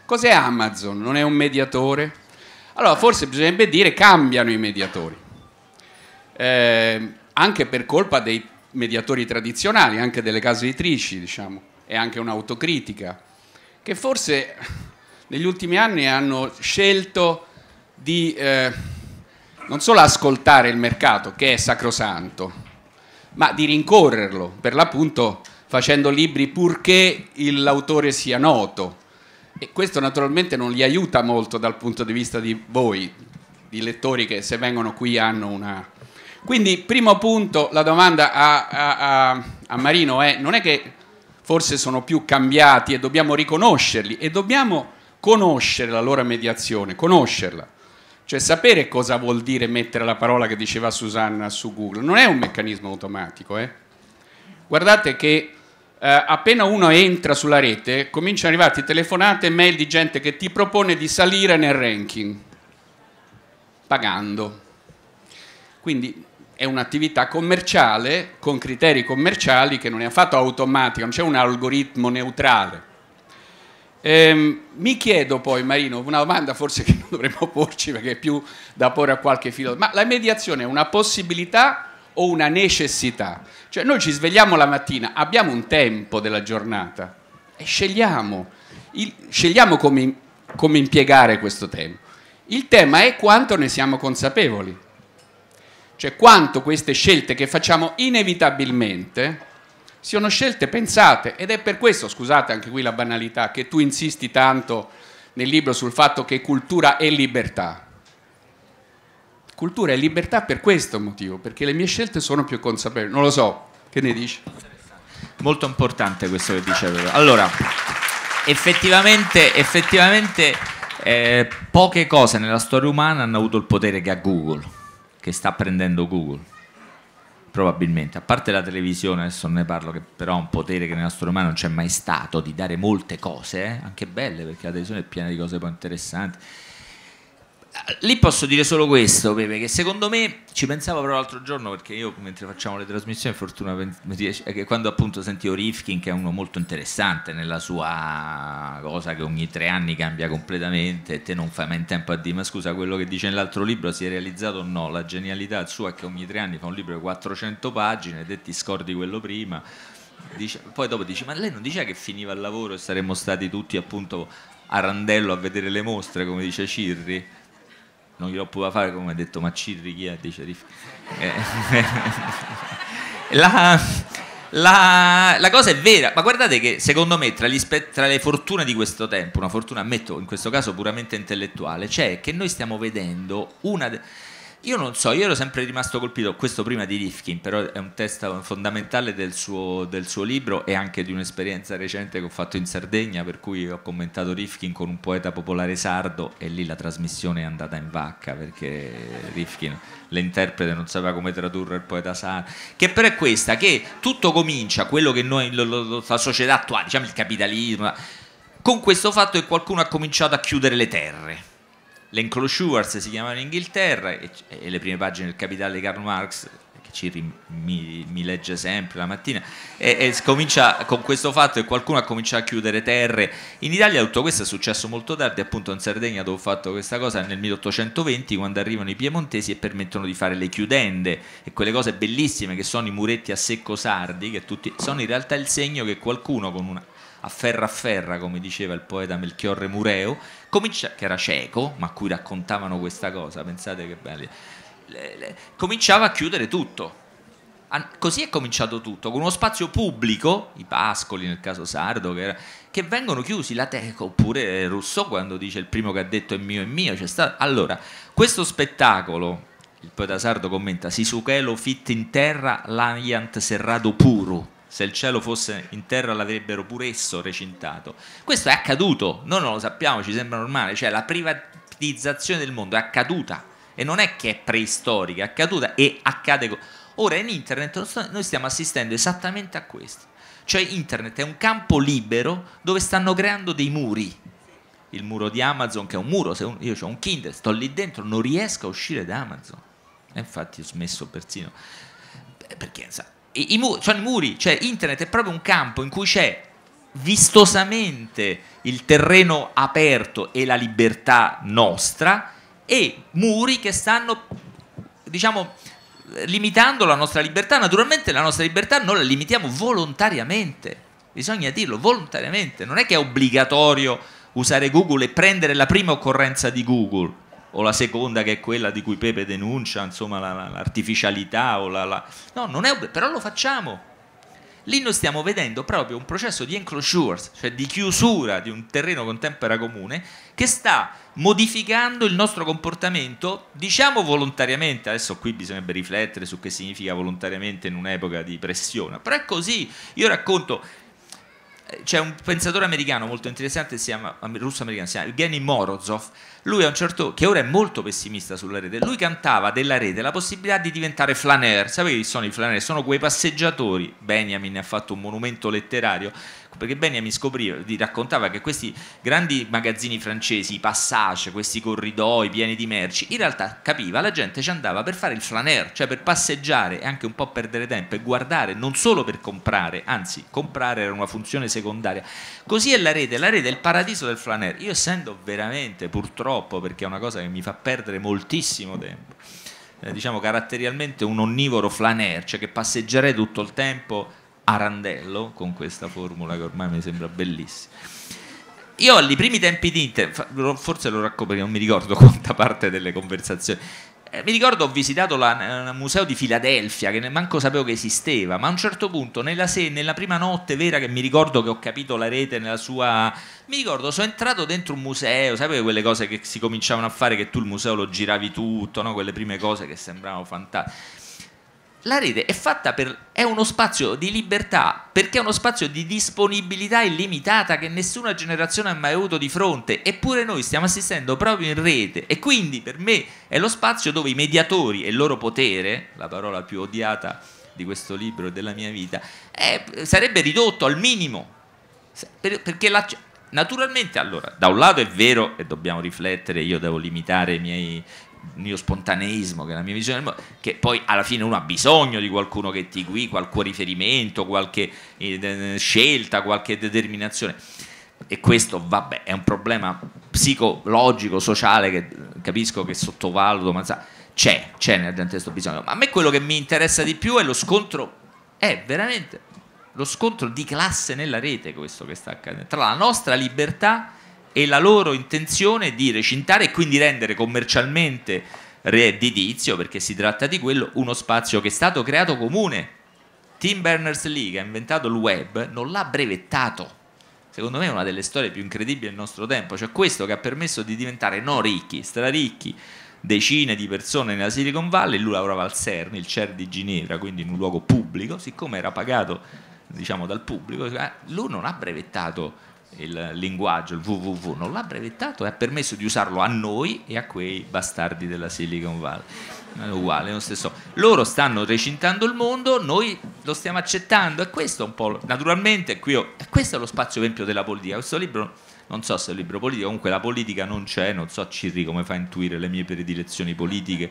Cos'è Amazon? Non è un mediatore? Allora forse bisognerebbe dire cambiano i mediatori. Eh, anche per colpa dei mediatori tradizionali, anche delle case editrici, diciamo, e anche un'autocritica, che forse negli ultimi anni hanno scelto di eh, non solo ascoltare il mercato, che è sacrosanto, ma di rincorrerlo, per l'appunto facendo libri purché l'autore sia noto. E questo naturalmente non li aiuta molto dal punto di vista di voi, di lettori che se vengono qui hanno una, quindi, primo punto, la domanda a, a, a, a Marino è, non è che forse sono più cambiati e dobbiamo riconoscerli e dobbiamo conoscere la loro mediazione, conoscerla cioè sapere cosa vuol dire mettere la parola che diceva Susanna su Google, non è un meccanismo automatico. Eh? Guardate che eh, appena uno entra sulla rete cominciano ad arrivarti telefonate e mail di gente che ti propone di salire nel ranking, pagando. Quindi è un'attività commerciale con criteri commerciali che non è affatto automatica, non c'è un algoritmo neutrale. Ehm, mi chiedo poi, Marino, una domanda forse che (laughs) non dovremmo porci perché è più da porre a qualche filo, ma la mediazione è una possibilità o una necessità? Cioè noi ci svegliamo la mattina, abbiamo un tempo della giornata e scegliamo, il, scegliamo come, come impiegare questo tempo. Il tema è quanto ne siamo consapevoli. Cioè quanto queste scelte che facciamo inevitabilmente siano scelte pensate ed è per questo, scusate anche qui la banalità, che tu insisti tanto nel libro sul fatto che cultura è libertà. Cultura è libertà per questo motivo, perché le mie scelte sono più consapevoli. Non lo so, che ne dici? Molto importante questo che dicevo. Allora, effettivamente, effettivamente eh, poche cose nella storia umana hanno avuto il potere che ha Google che sta prendendo Google, probabilmente, a parte la televisione, adesso ne parlo, che però ha un potere che nel nostro umana non c'è mai stato, di dare molte cose, eh? anche belle, perché la televisione è piena di cose poi interessanti Lì posso dire solo questo, Pepe, che secondo me ci pensavo però l'altro giorno perché io mentre facciamo le trasmissioni, fortuna che quando appunto sentivo Rifkin, che è uno molto interessante nella sua cosa che ogni tre anni cambia completamente, e te non fai mai in tempo a dire ma scusa quello che dice nell'altro libro si è realizzato o no? La genialità sua è che ogni tre anni fa un libro di 400 pagine, te ti scordi quello prima. Dice, poi dopo dici ma lei non diceva che finiva il lavoro e saremmo stati tutti appunto a Randello a vedere le mostre come dice Cirri non glielo poteva fare come ha detto Maccidri, chi è dei ceriffi? Eh. (laughs) la, la, la, cosa è vera, ma guardate che secondo me tra, gli, tra, le fortune di questo tempo, una fortuna ammetto in questo caso puramente intellettuale, c'è cioè che noi stiamo vedendo una... De- io non so, io ero sempre rimasto colpito, questo prima di Rifkin, però è un testo fondamentale del suo, del suo libro e anche di un'esperienza recente che ho fatto in Sardegna, per cui ho commentato Rifkin con un poeta popolare sardo e lì la trasmissione è andata in vacca perché Rifkin l'interprete non sapeva come tradurre il poeta sardo. Che però è questa, che tutto comincia, quello che noi, la società attuale, diciamo il capitalismo, con questo fatto che qualcuno ha cominciato a chiudere le terre le L'Enclosures si chiamano in Inghilterra e, e, le prime pagine del Capitale di Karl Marx che ci rim, mi, mi, legge sempre la mattina e, e comincia con questo fatto che qualcuno ha cominciato a chiudere terre in Italia tutto questo è successo molto tardi appunto in Sardegna dove ho fatto questa cosa nel 1820 quando arrivano i piemontesi e permettono di fare le chiudende e quelle cose bellissime che sono i muretti a secco sardi che tutti, sono in realtà il segno che qualcuno con una a ferra a ferra, come diceva il poeta Melchiorre Mureo, Comincia, che era cieco, ma a cui raccontavano questa cosa, pensate che belli. Le, le, cominciava a chiudere tutto. A, così è cominciato tutto, con uno spazio pubblico, i pascoli nel caso sardo, che, era, che vengono chiusi, la teca, oppure Rousseau quando dice il primo che ha detto è mio è mio. Cioè allora, questo spettacolo, il poeta sardo commenta, si Sisuchelo fit in terra, l'aiant serrato puro se il cielo fosse in terra l'avrebbero pure esso recintato. Questo è accaduto, noi non lo sappiamo, ci sembra normale, cioè la privatizzazione del mondo è accaduta e non è che è preistorica, è accaduta e accade. Ora in internet noi stiamo assistendo esattamente a questo, cioè internet è un campo libero dove stanno creando dei muri. Il muro di Amazon, che è un muro, se io ho un Kindle, sto lì dentro, non riesco a uscire da Amazon. E infatti ho smesso persino, perché sa, i, i muri, sono i muri, cioè internet è proprio un campo in cui c'è vistosamente il terreno aperto e la libertà nostra e muri che stanno, diciamo, limitando la nostra libertà. Naturalmente la nostra libertà noi la limitiamo volontariamente, bisogna dirlo volontariamente, non è che è obbligatorio usare Google e prendere la prima occorrenza di Google o la seconda che è quella di cui Pepe denuncia, insomma la, l'artificialità o la, la... No, non è... però lo facciamo. Lì noi stiamo vedendo proprio un processo di enclosure, cioè di chiusura di un terreno con tempera comune, che sta modificando il nostro comportamento, diciamo volontariamente, adesso qui bisognerebbe riflettere su che significa volontariamente in un'epoca di pressione, però è così, io racconto c'è un pensatore americano molto interessante, si chiama, russo americano, si chiama Evgeny Morozov, lui a un certo che ora è molto pessimista sulla rete, lui cantava della rete la possibilità di diventare flaner, sapete chi sono i flaner? Sono quei passeggiatori, Benjamin ne ha fatto un monumento letterario, perché Benjamin scopriva, raccontava che questi grandi magazzini francesi, i passage, questi corridoi pieni di merci, in realtà capiva, la gente ci andava per fare il flaner, cioè per passeggiare e anche un po' perdere tempo e guardare, non solo per comprare, anzi comprare era una funzione secondaria, secondaria. Così è la rete, la rete è il paradiso del flaner. Io essendo veramente, purtroppo, perché è una cosa che mi fa perdere moltissimo tempo, eh, diciamo caratterialmente un onnivoro flaner, cioè che passeggerei tutto il tempo a randello con questa formula che ormai mi sembra bellissima. Io ai primi tempi di Inter, forse lo racconto perché non mi ricordo (laughs) quanta parte delle conversazioni, eh, mi ricordo ho visitato eh, il museo di Filadelfia, che manco sapevo che esisteva, ma a un certo punto, nella, se- nella prima notte vera che mi ricordo che ho capito la rete nella sua... Mi ricordo, sono entrato dentro un museo, sapete quelle cose che si cominciavano a fare, che tu il museo lo giravi tutto, no? quelle prime cose che sembravano fantastiche la rete è fatta per, è uno spazio di libertà, perché è uno spazio di disponibilità illimitata che nessuna generazione ha mai avuto di fronte, eppure noi stiamo assistendo proprio in rete e quindi per me è lo spazio dove i mediatori e il loro potere, la parola più odiata di questo libro e della mia vita, è, sarebbe ridotto al minimo, perché la, Naturalmente, allora, da un lato è vero e dobbiamo riflettere, io devo limitare i miei, mio spontaneismo, che è la mia visione del mondo, che poi alla fine uno ha bisogno di qualcuno che ti guida, qualche riferimento, qualche eh, scelta, qualche determinazione. E questo, vabbè, è un problema psicologico, sociale, che eh, capisco che sottovaluto, ma sa, c'è, c'è nel dentista bisogno. Ma a me quello che mi interessa di più è lo scontro, è veramente lo scontro di classe nella rete questo che sta accadendo, tra la nostra libertà e la loro intenzione di recintare e quindi rendere commercialmente redditizio, perché si tratta di quello, uno spazio che è stato creato comune. Tim Berners-Lee, che ha inventato il web, non l'ha brevettato. Secondo me è una delle storie più incredibili del nostro tempo, cioè questo che ha permesso di diventare non ricchi, straricchi, decine di persone nella Silicon Valley, lui lavorava al CERN, il CERN di Ginevra, quindi in un luogo pubblico, siccome era pagato diciamo, dal pubblico, eh, lui non ha brevettato il linguaggio, il www, non l'ha brevettato e ha permesso di usarlo a noi e a quei bastardi della Silicon Valley. È uguale, è lo stesso. Loro stanno recintando il mondo, noi lo stiamo accettando e questo è un po'... Naturalmente, qui ho, questo è lo spazio esempio della politica. Questo libro, non so se è un libro politico, comunque la politica non c'è, non so Cirri come fa a intuire le mie predilezioni politiche,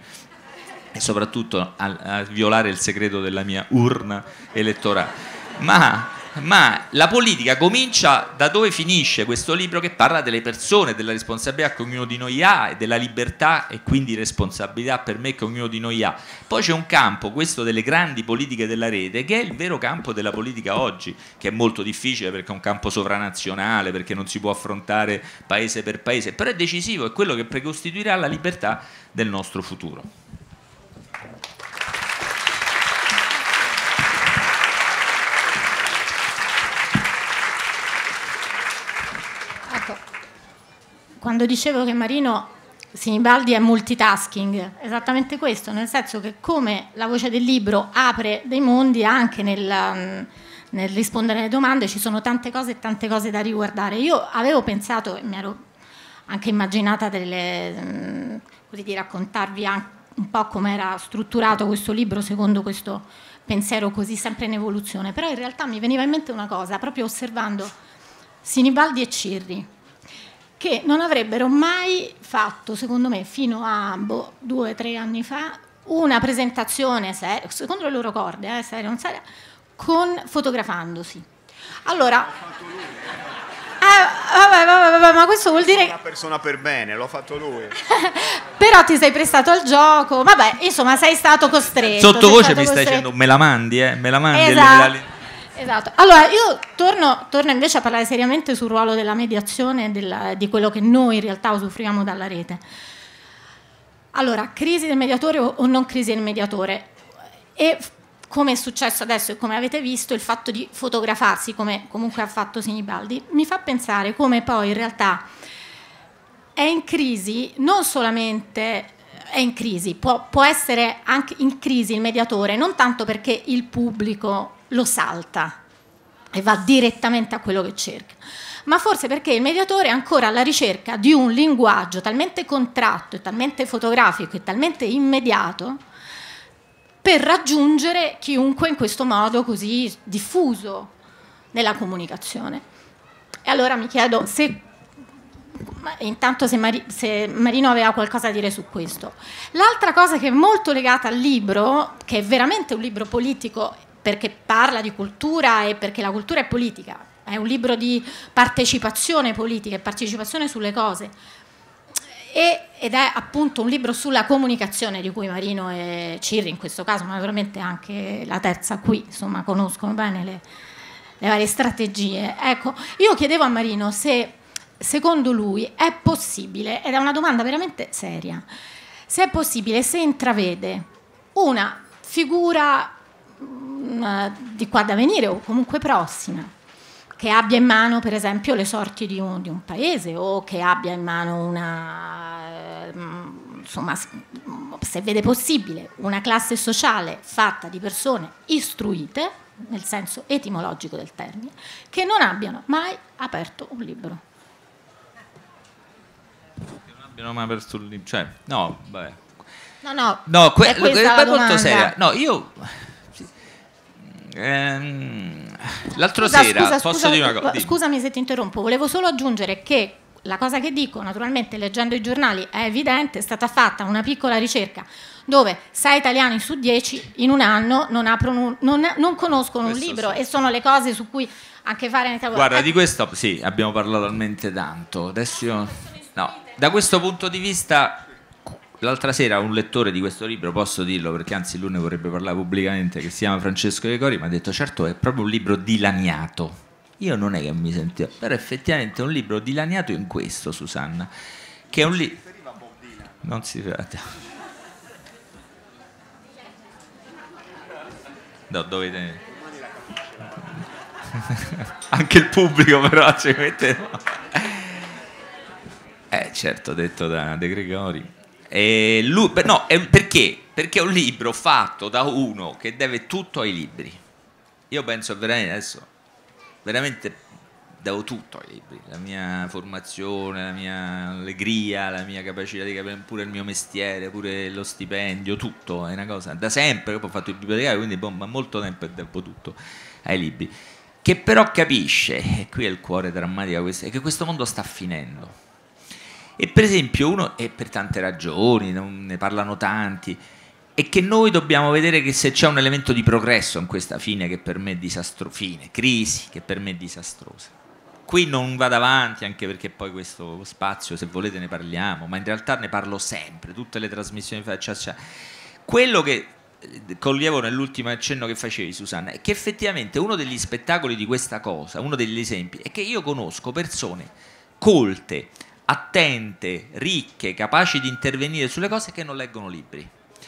e soprattutto a, a, violare il segreto della mia urna elettorale. Ma ma la politica comincia da dove finisce questo libro che parla delle persone, della responsabilità che ognuno di noi ha e della libertà e quindi responsabilità per me che ognuno di noi ha. Poi c'è un campo, questo delle grandi politiche della rete, che è il vero campo della politica oggi, che è molto difficile perché è un campo sovranazionale, perché non si può affrontare paese per paese, però è decisivo, è quello che precostituirà la libertà del nostro futuro. quando dicevo che Marino Sinibaldi è multitasking, esattamente questo, nel senso che come la voce del libro apre dei mondi anche nel, um, nel rispondere alle domande ci sono tante cose e tante cose da riguardare. Io avevo pensato, mi ero anche immaginata delle, um, così di raccontarvi anche un po' come era strutturato questo libro secondo questo pensiero così sempre in evoluzione, però in realtà mi veniva in mente una cosa, proprio osservando Sinibaldi e Cirri che non avrebbero mai fatto, secondo me, fino a boh, due o tre anni fa, una presentazione seria, secondo le loro corde, eh, seria o non seria, con, fotografandosi. Allora, eh, vabbè, vabbè, vabbè, ma questo vuol dire... Sono una persona per bene, l'ho fatto lui. (laughs) Però ti sei prestato al gioco, vabbè, insomma, sei stato costretto. Sottovoce mi stai costretto. dicendo, me la mandi, eh, me la mandi. Esatto. Esatto, allora io torno, torno, invece a parlare seriamente sul ruolo della mediazione e della, di quello che noi in realtà usufruiamo dalla rete. Allora, crisi del mediatore o non crisi del mediatore? E come è successo adesso e come avete visto, il fatto di fotografarsi, come comunque ha fatto Sinibaldi, mi fa pensare come poi in realtà è in crisi non solamente è in crisi, può, può essere anche in crisi il mediatore, non tanto perché il pubblico lo salta e va direttamente a quello che cerca. Ma forse perché il mediatore è ancora alla ricerca di un linguaggio talmente contratto e talmente fotografico e talmente immediato per raggiungere chiunque in questo modo così diffuso nella comunicazione. E allora mi chiedo se intanto se, Mari, se, Marino aveva qualcosa da dire su questo. L'altra cosa che è molto legata al libro, che è veramente un libro politico perché parla di cultura e perché la cultura è politica, è un libro di partecipazione politica e partecipazione sulle cose. E, ed è appunto un libro sulla comunicazione di cui Marino e Cirri in questo caso, ma naturalmente anche la terza qui, insomma, conoscono bene le, le varie strategie. Ecco, io chiedevo a Marino se secondo lui è possibile, ed è una domanda veramente seria, se è possibile, se intravede una figura Mm, di qua da venire o comunque prossima che abbia in mano per esempio le sorti di un, di un paese o che abbia in mano una, eh, mm, insomma, mm, se vede possibile, una classe sociale fatta di persone istruite, nel senso etimologico del termine, che non abbiano mai aperto un libro. Che non abbiano mai aperto un libro, cioè, no, vabbè. No, no, no, que- è la domanda. molto seria. No, io Ehm, l'altro sera, scusa, posso dire una cosa? Scusami se ti interrompo, volevo solo aggiungere che la cosa che dico, naturalmente leggendo i giornali è evidente, è stata fatta una piccola ricerca dove 6 italiani su 10 in un anno non, aprono, non, non conoscono questo un libro sì. e sono le cose su cui anche fare in Guarda, eh. di questo sì, abbiamo parlato talmente tanto. Adesso io, no, da questo punto di vista L'altra sera un lettore di questo libro, posso dirlo perché anzi lui ne vorrebbe parlare pubblicamente, che si chiama Francesco De Cori, mi ha detto certo è proprio un libro dilaniato. Io non è che mi sentivo, però effettivamente è un libro dilaniato in questo, Susanna, che è un libro... Non si riferiva No, dovete... Anche il pubblico però ci mette... eh certo, detto da De Gregori. E lui, no, perché? Perché è un libro fatto da uno che deve tutto ai libri. Io penso veramente adesso, veramente devo tutto ai libri, la mia formazione, la mia allegria, la mia capacità di capire pure il mio mestiere, pure lo stipendio, tutto, è una cosa, da sempre, ho fatto il bibliotecario, quindi boh, molto tempo e tempo tutto ai libri, che però capisce, e qui è il cuore drammatico, è che questo mondo sta finendo e per esempio uno, e per tante ragioni, ne parlano tanti, è che noi dobbiamo vedere che se c'è un elemento di progresso in questa fine che per me è disastrosa, fine, crisi che per me è disastrosa. Qui non vado avanti anche perché poi questo spazio, se volete ne parliamo, ma in realtà ne parlo sempre, tutte le trasmissioni faccia. Cioè, cioè, quello che eh, coglievo nell'ultimo accenno che facevi Susanna è che effettivamente uno degli spettacoli di questa cosa, uno degli esempi, è che io conosco persone colte, attente, ricche, capaci di intervenire sulle cose che non leggono libri.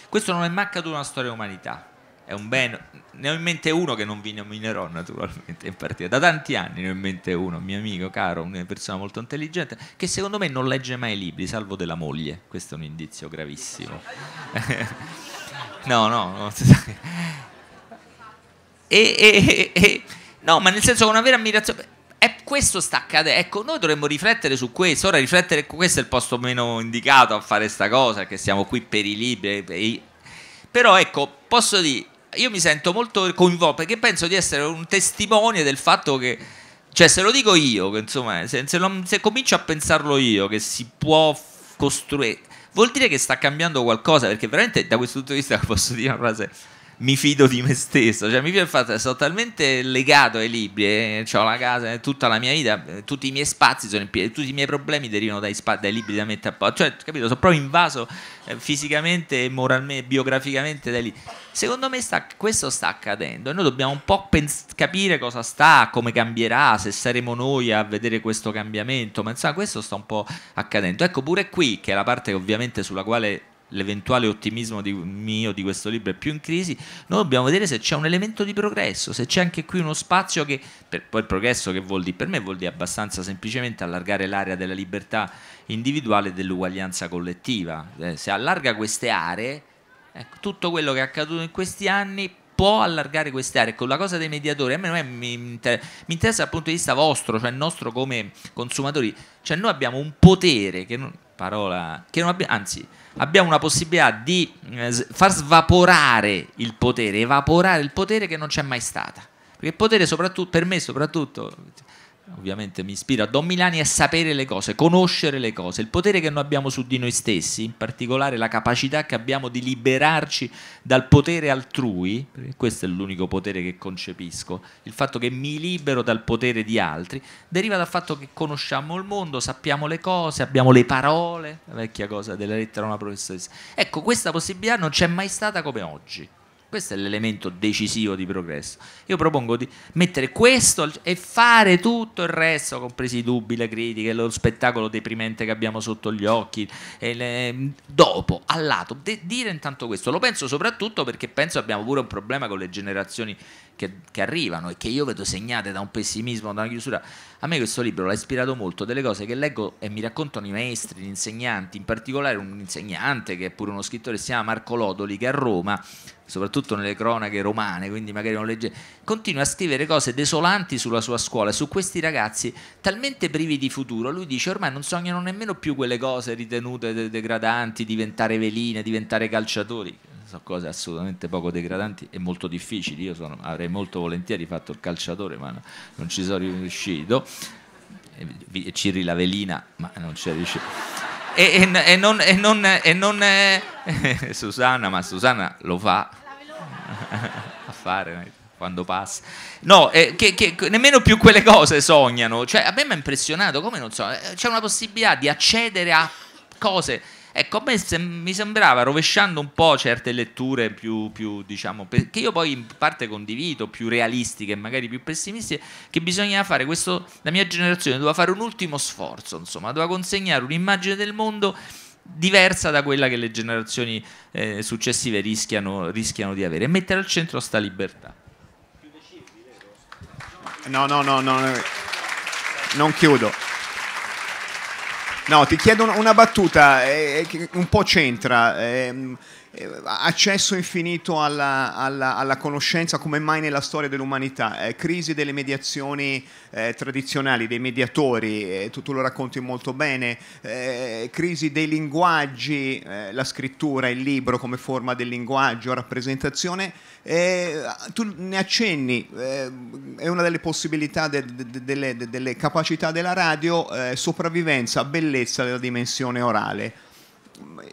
Questo non è mai accaduto nella storia dell'umanità. È un bene. Ne ho in mente uno che non vi nominerò naturalmente in partita. Da tanti anni ne ho in mente uno, un mio amico caro, una persona molto intelligente, che secondo me non legge mai libri, salvo della moglie. Questo è un indizio gravissimo. (laughs) no, no, no. E, e, e, no, ma nel senso con una vera ammirazione e questo sta accadendo. Ecco, noi dovremmo riflettere su questo. Ora riflettere, questo è il posto meno indicato a fare questa cosa, che siamo qui per i libri. Per i... Però ecco, posso dire, io mi sento molto coinvolto perché penso di essere un testimone del fatto che, cioè se lo dico io, insomma, se, se, lo, se comincio a pensarlo io, che si può costruire, vuol dire che sta cambiando qualcosa, perché veramente da questo punto di vista (laughs) posso dire una frase mi fido di me stesso, cioè mi piace il fatto che sono talmente legato ai libri, eh, ho la casa, eh, tutta la mia vita, eh, tutti i miei spazi sono in piedi, tutti i miei problemi derivano dai, spa- dai libri da mettere a posto, cioè capito, sono proprio invaso eh, fisicamente, moralmente, biograficamente dai libri. Secondo me sta, questo sta accadendo e noi dobbiamo un po' pens- capire cosa sta, come cambierà, se saremo noi a vedere questo cambiamento, ma insomma questo sta un po' accadendo. Ecco pure qui, che è la parte ovviamente sulla quale l'eventuale ottimismo di, mio di questo libro è più in crisi, noi dobbiamo vedere se c'è un elemento di progresso, se c'è anche qui uno spazio che, per, poi il progresso che vuol dire? Per me vuol dire abbastanza semplicemente allargare l'area della libertà individuale e dell'uguaglianza collettiva. Eh, se allarga queste aree, ecco, tutto quello che è accaduto in questi anni può allargare queste aree. Con ecco, la cosa dei mediatori, a me non è, mi, inter mi, interessa dal punto di vista vostro, cioè nostro come consumatori. Cioè noi abbiamo un potere che non, parola, che non abbiamo, anzi abbiamo una possibilità di eh, far svaporare il potere, evaporare il potere che non c'è mai stata. Perché il potere, soprattutto, per me, soprattutto, ovviamente mi ispira a Don Milani, è sapere le cose, conoscere le cose, il potere che noi abbiamo su di noi stessi, in particolare la capacità che abbiamo di liberarci dal potere altrui, perché questo è l'unico potere che concepisco, il fatto che mi libero dal potere di altri, deriva dal fatto che conosciamo il mondo, sappiamo le cose, abbiamo le parole, la vecchia cosa della lettera a una professoressa. Ecco, questa possibilità non c'è mai stata come oggi. Questo è l'elemento decisivo di progresso. Io propongo di mettere questo e fare tutto il resto, compresi i dubbi, le critiche, lo spettacolo deprimente che abbiamo sotto gli occhi, le... Mm, dopo, al lato. De dire intanto questo, lo penso soprattutto perché penso abbiamo pure un problema con le generazioni che, che arrivano e che io vedo segnate da un pessimismo, da una chiusura. A me questo libro l'ha ispirato molto, delle cose che leggo e mi raccontano i maestri, gli insegnanti, in particolare un insegnante che è pure uno scrittore, si chiama Marco Lodoli, che a Roma soprattutto nelle cronache romane, quindi magari non legge, continua a scrivere cose desolanti sulla sua scuola, su questi ragazzi talmente privi di futuro, lui dice ormai non sognano nemmeno più quelle cose ritenute degradanti, diventare veline, diventare calciatori, sono cose assolutamente poco degradanti e molto difficili, io sono, avrei molto volentieri fatto il calciatore ma no, non ci sono riuscito, Cirri la velina ma non ci è riuscito. E, e, e, non, e non, non eh, (laughs) Susanna, ma Susanna lo fa (laughs) a fare eh, quando passa. No, eh, che, che, nemmeno più quelle cose sognano. Cioè, a me mi ha impressionato, come non so, eh, c'è una possibilità di accedere a cose. Ecco, a me se, mi sembrava, rovesciando un po' certe letture più, più, diciamo, che io poi in parte condivido, più realistiche magari più pessimistiche, che bisognava fare questo, la mia generazione doveva fare un ultimo sforzo, insomma, doveva consegnare un'immagine del mondo diversa da quella che le generazioni eh, successive rischiano, rischiano, di avere mettere al centro sta libertà. No, no, no, no, no. non chiudo. No, ti chiedo una battuta, eh, eh che un po' c'entra. Eh, eh, accesso infinito alla, alla, alla, conoscenza come mai nella storia dell'umanità, eh, crisi delle mediazioni eh, tradizionali, dei mediatori, eh, tu, tu, lo racconti molto bene, eh, crisi dei linguaggi, eh, la scrittura, il libro come forma del linguaggio, rappresentazione, tu ne accenni, è una delle possibilità, de, de, de, delle, capacità della radio, sopravvivenza, bellezza della dimensione orale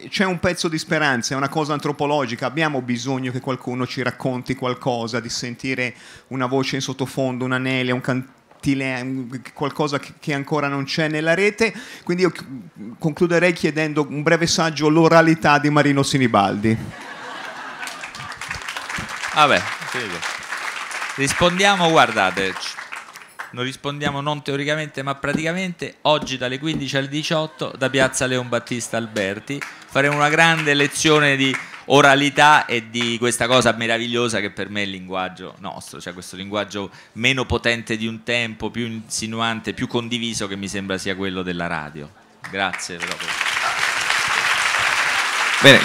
c'è un pezzo di speranza, è una cosa antropologica, abbiamo bisogno che qualcuno ci racconti qualcosa, di sentire una voce in sottofondo, un anelio, un cantile, qualcosa che ancora non c'è nella rete. Quindi io concluderei chiedendo un breve saggio l'oralità di Marino Sinibaldi. Vabbè, ah rispondiamo, guardate. Noi rispondiamo non teoricamente ma praticamente. Oggi dalle 15 alle 18 da Piazza Leon Battista Alberti faremo una grande lezione di oralità e di questa cosa meravigliosa che per me è il linguaggio nostro, cioè questo linguaggio meno potente di un tempo, più insinuante, più condiviso che mi sembra sia quello della radio. Grazie però. Bene,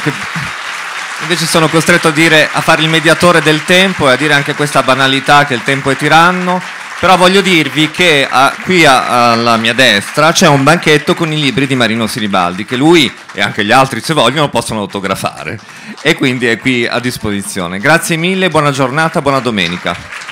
invece sono costretto a, dire, a fare il mediatore del tempo e a dire anche questa banalità che il tempo è tiranno. Però voglio dirvi che a, qui a, alla mia destra c'è un banchetto con i libri di Marino Siribaldi che lui e anche gli altri se vogliono possono autografare e quindi è qui a disposizione. Grazie mille, buona giornata, buona domenica.